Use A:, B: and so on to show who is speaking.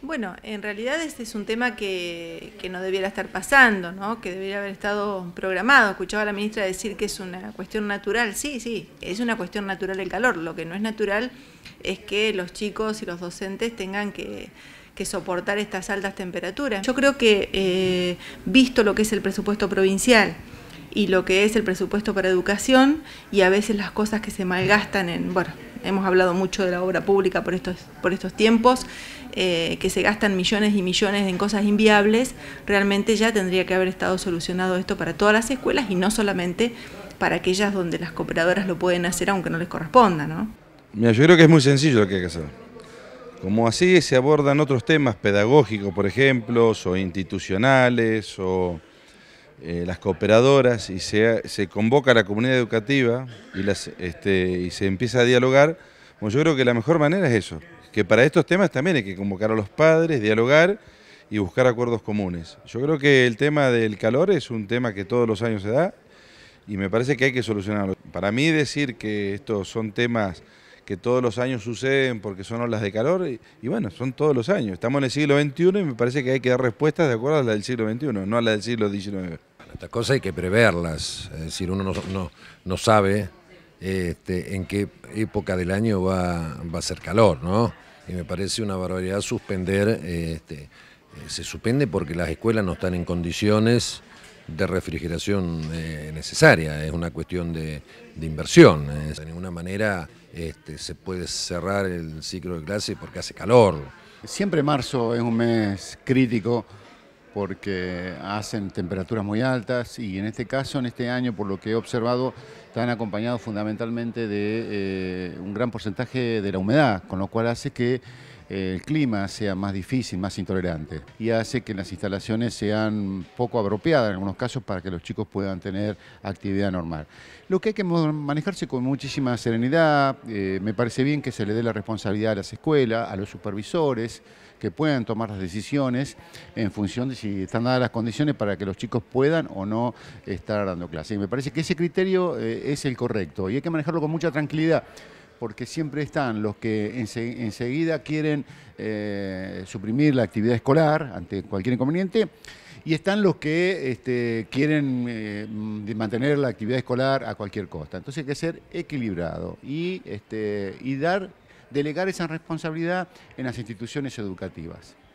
A: Bueno, en realidad este es un tema que, que, no debiera estar pasando, ¿no? que debería haber estado programado. Escuchaba a la ministra decir que es una cuestión natural. Sí, sí, es una cuestión natural el calor. Lo que no es natural es que los chicos y los docentes tengan que, que soportar estas altas temperaturas. Yo creo que, eh, visto lo que es el presupuesto provincial, y lo que es el presupuesto para educación y a veces las cosas que se malgastan en, bueno, hemos hablado mucho de la obra pública por estos, por estos tiempos, eh, que se gastan millones y millones en cosas inviables, realmente ya tendría que haber estado solucionado esto para todas las escuelas y no solamente para aquellas donde las cooperadoras lo pueden hacer aunque no les corresponda, ¿no?
B: Mira, yo creo que es muy sencillo lo que hay que hacer. Como así se abordan otros temas pedagógicos, por ejemplo, o institucionales, o eh, las cooperadoras y se, convoca a la comunidad educativa y, las, este, y se empieza a dialogar, bueno, yo creo que la mejor manera es eso, que para estos temas también hay que convocar a los padres, dialogar y buscar acuerdos comunes. Yo creo que el tema del calor es un tema que todos los años se da y me parece que hay que solucionarlo. Para mí decir que estos son temas que todos los años suceden porque son olas de calor, y, bueno, son todos los años. Estamos en el siglo XXI y me parece que hay que dar respuestas de acuerdo a la del siglo XXI, no a la del siglo XIX. Estas cosas hay que
C: preverlas, es decir, uno
B: no, sabe este,
C: en qué época del año va, a ser calor, ¿no? Y me parece una barbaridad suspender, este, eh, se suspende porque las escuelas no están en condiciones de refrigeración eh, necesaria, es una cuestión de, inversión. ¿eh? De ninguna manera este, se puede cerrar el ciclo de clase porque hace calor. Siempre
D: marzo es un mes crítico porque hacen temperaturas muy altas y en este caso, en este año, por lo que he observado, están acompañados fundamentalmente de eh, un gran porcentaje de la humedad, con lo cual hace que el clima sea más difícil, más intolerante y hace que las instalaciones sean poco apropiadas en algunos casos para que los chicos puedan tener actividad normal. Lo que hay que manejarse con muchísima serenidad, eh, me parece bien que se le dé la responsabilidad a las escuelas, a los supervisores, que puedan tomar las decisiones en función de si están dadas las condiciones para que los chicos puedan o no estar dando clases. Y me parece que ese criterio eh, es el correcto y hay que manejarlo con mucha tranquilidad porque siempre están los que enseguida quieren eh, suprimir la actividad escolar ante cualquier inconveniente y están los que este, quieren eh, mantener la actividad escolar a cualquier costa. Entonces hay que ser equilibrado y, este, y dar, delegar esa responsabilidad en las instituciones educativas.